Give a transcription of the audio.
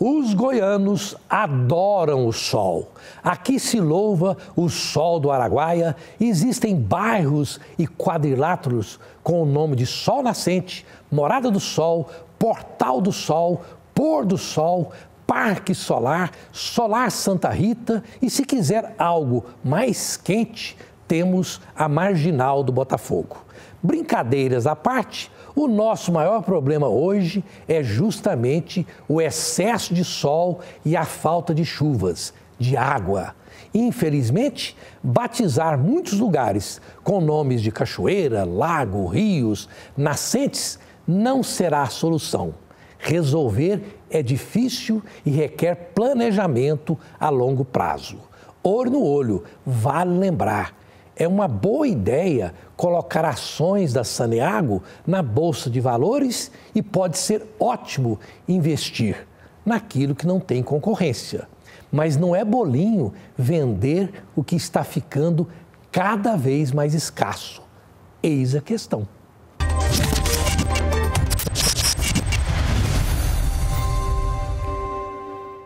Os goianos adoram o sol. Aqui se louva o sol do Araguaia. Existem bairros e quadriláteros com o nome de Sol Nascente, Morada do Sol, Portal do Sol, Pôr do Sol, Parque Solar, Solar Santa Rita e, se quiser algo mais quente, temos a marginal do Botafogo. Brincadeiras à parte, o nosso maior problema hoje é justamente o excesso de sol e a falta de chuvas, de água. Infelizmente, batizar muitos lugares com nomes de cachoeira, lago, rios, nascentes não será a solução. Resolver é difícil e requer planejamento a longo prazo. Ouro no olho, vale lembrar é uma boa ideia colocar ações da Saneago na bolsa de valores e pode ser ótimo investir naquilo que não tem concorrência. Mas não é bolinho vender o que está ficando cada vez mais escasso. Eis a questão.